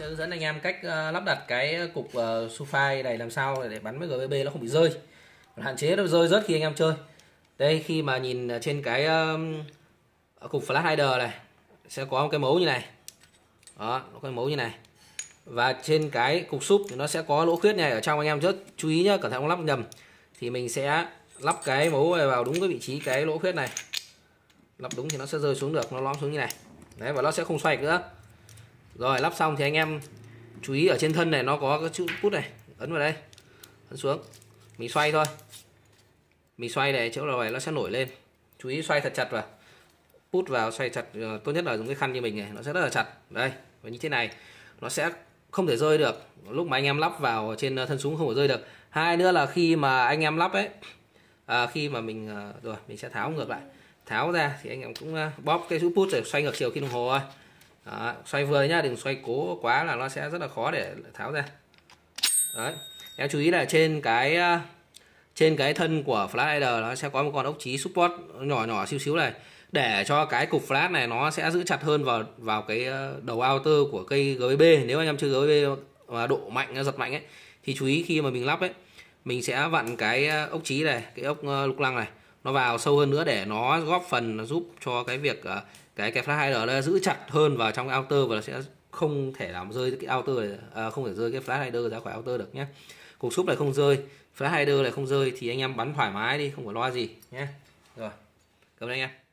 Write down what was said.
sẽ hướng dẫn anh em cách ờ, lắp đặt cái cục uh, ờ, sufai này làm sao để bắn với GBB nó không bị rơi hạn chế nó rơi rớt khi anh em chơi đây khi mà nhìn trên cái uh, cục flash hider này sẽ có một cái mấu như này đó nó có mấu như này và trên cái cục súp thì nó sẽ có lỗ khuyết này ở trong anh em rất chú ý nhá cẩn thận không lắp nhầm thì mình sẽ lắp cái mấu này vào đúng cái vị trí cái lỗ khuyết này lắp đúng thì nó sẽ rơi xuống được nó lõm xuống như này đấy và nó sẽ không xoay nữa rồi lắp xong thì anh em chú ý ở trên thân này nó có cái chữ put này ấn vào đây ấn xuống mình xoay thôi mình xoay để chỗ này nó sẽ nổi lên chú ý xoay thật chặt vào put vào xoay chặt ờ, tốt nhất là dùng cái khăn như mình này nó sẽ rất là chặt đây và như thế này nó sẽ không thể rơi được lúc mà anh em lắp vào trên ờ, thân súng không thể rơi được hai nữa là khi mà anh em lắp ấy à, khi mà mình ờ, rồi mình sẽ tháo ngược lại tháo ra thì anh em cũng bóp cái chữ put rồi xoay ngược chiều khi đồng hồ thôi đó, xoay vừa nhá đừng xoay cố quá là nó sẽ rất là khó để tháo ra đấy em chú ý là trên cái à, trên cái thân của flash rider nó sẽ có một con ốc chí support nhỏ nhỏ xíu xíu này để cho cái cục flash này nó sẽ giữ chặt hơn vào vào cái à, đầu outer của cây GBB nếu anh em chơi GBB và độ mạnh giật mạnh ấy thì chú ý khi mà mình lắp ấy mình sẽ vặn cái à, ốc chí này cái ốc lục lăng này nó vào sâu hơn nữa để nó góp phần giúp cho cái việc ờ, cái cái flash 2R nó giữ chặt hơn vào trong outer và nó sẽ không thể làm rơi cái outer này, ờ, à, không thể rơi cái flash hider ra khỏi outer được nhé cục súp này không rơi flash hider này không rơi thì anh em bắn thoải mái đi không phải lo gì nhé rồi cảm ơn anh em